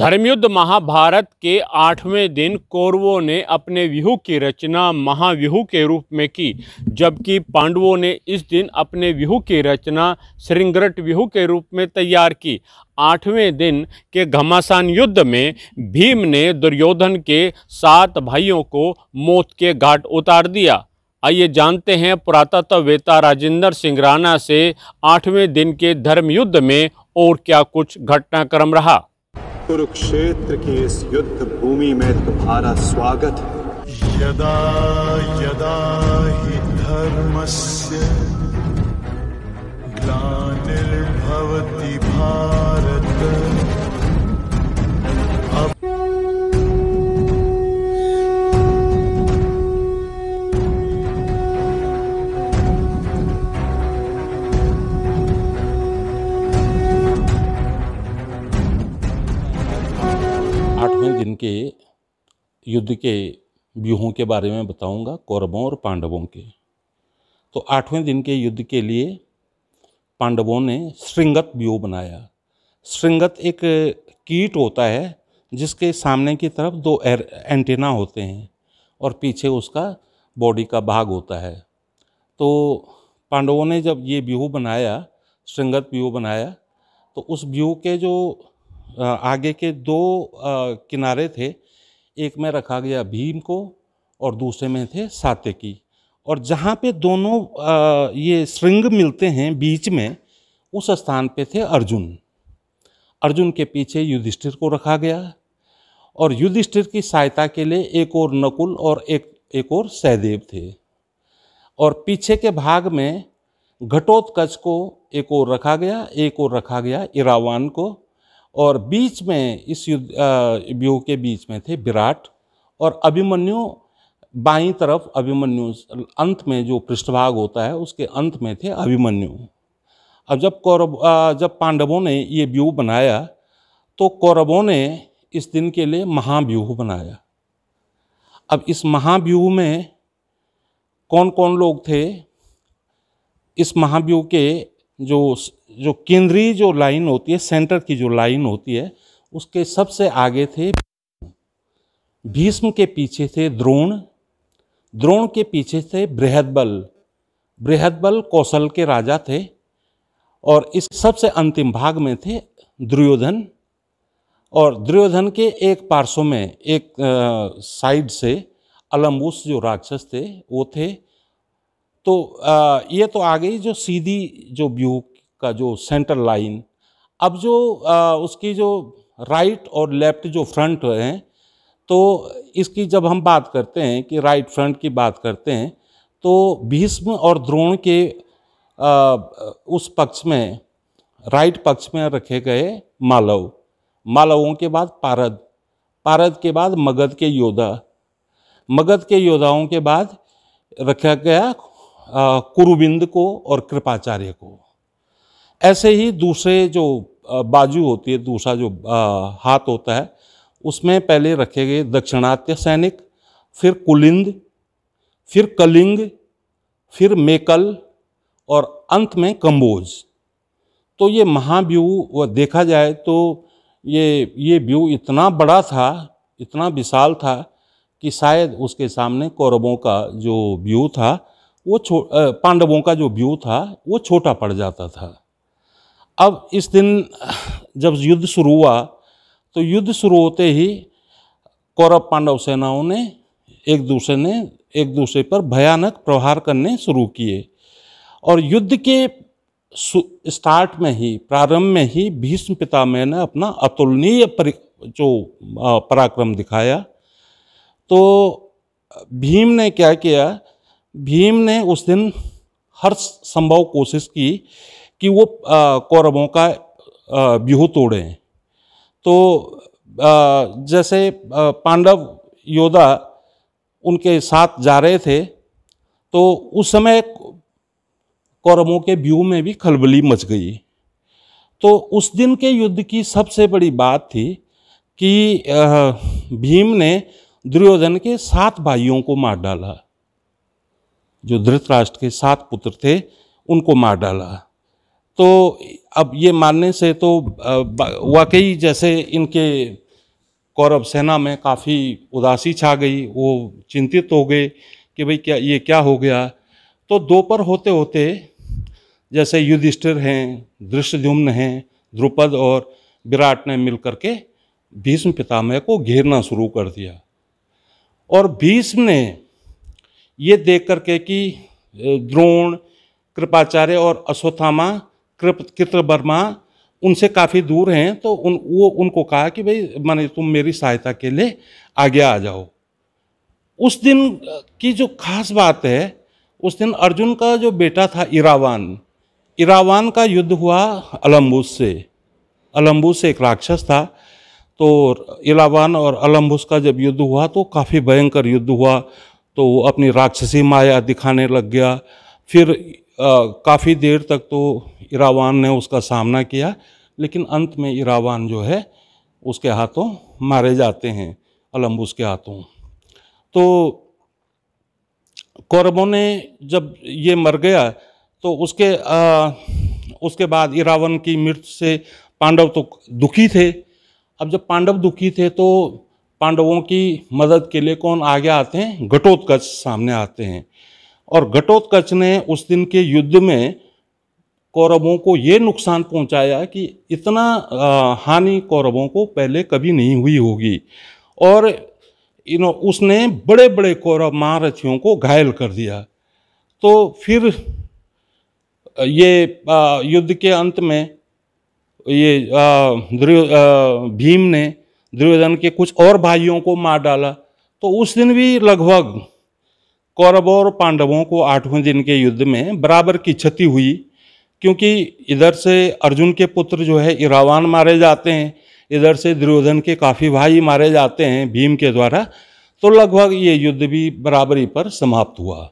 धर्मयुद्ध महाभारत के आठवें दिन कौरवों ने अपने व्यूह की रचना महाव्यूह के रूप में की जबकि पांडवों ने इस दिन अपने व्यूह की रचना श्रृंगरट व्यूह के रूप में तैयार की आठवें दिन के घमासान युद्ध में भीम ने दुर्योधन के सात भाइयों को मौत के घाट उतार दिया आइए जानते हैं पुरातत्ववेता राजेंद्र सिंह राणा से आठवें दिन के धर्मयुद्ध में और क्या कुछ घटनाक्रम रहा कुरुक्षेत्र की इस युद्ध भूमि में तुम्हारा स्वागत है यदा यदा ही से ज्ञान भवती भा के युद्ध के व्यूहों के बारे में बताऊंगा कौरवों और पांडवों के तो आठवें दिन के युद्ध के लिए पांडवों ने श्रृंगत व्यूह बनाया श्रृंगत एक कीट होता है जिसके सामने की तरफ दो एर, एंटेना होते हैं और पीछे उसका बॉडी का भाग होता है तो पांडवों ने जब ये व्यूह बनाया श्रृंगत व्यूह बनाया तो उस व्यूह के जो आगे के दो किनारे थे एक में रखा गया भीम को और दूसरे में थे सात्यकी और जहाँ पे दोनों ये श्रृंग मिलते हैं बीच में उस स्थान पे थे अर्जुन अर्जुन के पीछे युधिष्ठिर को रखा गया और युधिष्ठिर की सहायता के लिए एक और नकुल और एक एक और सहदेव थे और पीछे के भाग में घटोत्कच को एक और रखा गया एक और रखा गया इरावान को और बीच में इस युद्ध व्यूह के बीच में थे विराट और अभिमन्यु बाई तरफ अभिमन्यु अंत में जो पृष्ठभाग होता है उसके अंत में थे अभिमन्यु अब जब कौरव जब पांडवों ने ये व्यूह बनाया तो कौरवों ने इस दिन के लिए महाव्यूह बनाया अब इस महाव्यूह में कौन कौन लोग थे इस महाव्यूह के जो जो केंद्रीय जो लाइन होती है सेंटर की जो लाइन होती है उसके सबसे आगे थे भीष्म के पीछे थे द्रोण द्रोण के पीछे थे बृहदबल बृहदबल कौशल के राजा थे और इस सबसे अंतिम भाग में थे दुर्योधन और दुर्योधन के एक पार्श्व में एक साइड से अलम्बूस जो राक्षस थे वो थे तो आ, ये तो आ गई जो सीधी जो व्यूह का जो सेंटर लाइन अब जो आ, उसकी जो राइट और लेफ्ट जो फ्रंट हैं तो इसकी जब हम बात करते हैं कि राइट फ्रंट की बात करते हैं तो भीष्म और द्रोण के आ, उस पक्ष में राइट पक्ष में रखे गए मालव मालवों के बाद पारद पारद के बाद मगध के योद्धा मगध के योद्धाओं के बाद रखा गया कुरुबिंद को और कृपाचार्य को ऐसे ही दूसरे जो बाजू होती है दूसरा जो हाथ होता है उसमें पहले रखे गए दक्षिणात्य सैनिक फिर कुलिंद फिर कलिंग फिर मेकल और अंत में कंबोज तो ये महाव्यूह देखा जाए तो ये ये व्यू इतना बड़ा था इतना विशाल था कि शायद उसके सामने कौरवों का जो व्यू था वो छो पांडवों का जो व्यू था वो छोटा पड़ जाता था अब इस दिन जब युद्ध शुरू हुआ तो युद्ध शुरू होते ही कौरव पांडव सेनाओं ने एक दूसरे ने एक दूसरे पर भयानक प्रहार करने शुरू किए और युद्ध के स्टार्ट में ही प्रारंभ में ही भीष्म पितामह ने अपना अतुलनीय जो पराक्रम दिखाया तो भीम ने क्या किया भीम ने उस दिन हर संभव कोशिश की कि वो कौरवों का व्यूह तोड़े तो आ, जैसे पांडव योद्धा उनके साथ जा रहे थे तो उस समय कौरवों के व्यू में भी खलबली मच गई तो उस दिन के युद्ध की सबसे बड़ी बात थी कि भीम ने दुर्योधन के सात भाइयों को मार डाला जो धृतराष्ट्र के सात पुत्र थे उनको मार डाला तो अब ये मानने से तो वाकई जैसे इनके कौरव सेना में काफ़ी उदासी छा गई वो चिंतित हो गए कि भाई क्या ये क्या हो गया तो दोपहर होते होते जैसे युधिष्ठिर हैं दृष्टुम्न हैं द्रुपद और विराट ने मिल के भीष्म पितामह को घेरना शुरू कर दिया और भीष्म ने ये देख करके कि द्रोण कृपाचार्य और अश्वत्थामा कृत वर्मा उनसे काफ़ी दूर हैं तो उन वो उनको कहा कि भाई माने तुम मेरी सहायता के लिए आगे आ जाओ उस दिन की जो खास बात है उस दिन अर्जुन का जो बेटा था इरावान इरावान का युद्ध हुआ अलम्बूस से अलम्बूस एक राक्षस था तो इलावान और अलम्बूस का जब युद्ध हुआ तो काफ़ी भयंकर युद्ध हुआ तो वो अपनी राक्षसी माया दिखाने लग गया फिर काफ़ी देर तक तो इरावान ने उसका सामना किया लेकिन अंत में इरावान जो है उसके हाथों मारे जाते हैं अलम्बूस के हाथों तो कौरबों ने जब ये मर गया तो उसके आ, उसके बाद इरावन की मृत्यु से पांडव तो दुखी थे अब जब पांडव दुखी थे तो पांडवों की मदद के लिए कौन आगे आते हैं घटोत्कच सामने आते हैं और घटोत्कच ने उस दिन के युद्ध में कौरवों को ये नुकसान पहुंचाया कि इतना हानि कौरवों को पहले कभी नहीं हुई होगी और इन उसने बड़े बड़े कौरव महारथियों को घायल कर दिया तो फिर ये युद्ध के अंत में ये भीम ने दुर्योधन के कुछ और भाइयों को मार डाला तो उस दिन भी लगभग कौरवों और पांडवों को आठवें दिन के युद्ध में बराबर की क्षति हुई क्योंकि इधर से अर्जुन के पुत्र जो है इरावान मारे जाते हैं इधर से दुर्योधन के काफ़ी भाई मारे जाते हैं भीम के द्वारा तो लगभग ये युद्ध भी बराबरी पर समाप्त हुआ